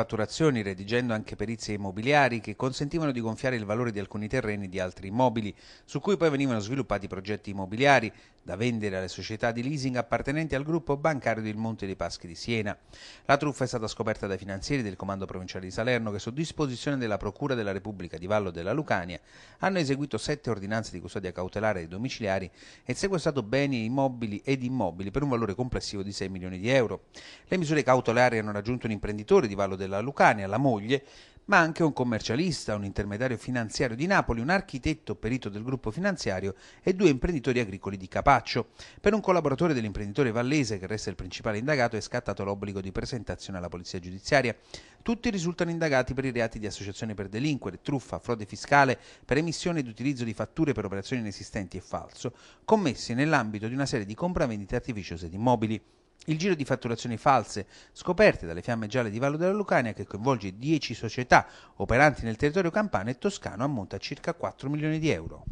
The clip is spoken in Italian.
fatturazioni, redigendo anche perizie immobiliari che consentivano di gonfiare il valore di alcuni terreni e di altri immobili, su cui poi venivano sviluppati progetti immobiliari, da vendere alle società di leasing appartenenti al gruppo bancario del Monte dei Paschi di Siena. La truffa è stata scoperta dai finanzieri del Comando Provinciale di Salerno che su disposizione della Procura della Repubblica di Vallo della Lucania hanno eseguito sette ordinanze di custodia cautelare ai domiciliari e sequestrato beni immobili ed immobili per un valore complessivo di 6 milioni di euro. Le misure cautelari hanno raggiunto un imprenditore di Vallo della Lucania, la moglie, ma anche un commercialista, un intermediario finanziario di Napoli, un architetto perito del gruppo finanziario e due imprenditori agricoli di Capaccio. Per un collaboratore dell'imprenditore Vallese, che resta il principale indagato, è scattato l'obbligo di presentazione alla polizia giudiziaria. Tutti risultano indagati per i reati di associazione per delinquere, truffa, frode fiscale, per emissione ed utilizzo di fatture per operazioni inesistenti e falso, commessi nell'ambito di una serie di compravendite artificiose di immobili. Il giro di fatturazioni false scoperte dalle fiamme gialle di Vallo della Lucania, che coinvolge 10 società operanti nel territorio campano e toscano, ammonta a circa 4 milioni di euro.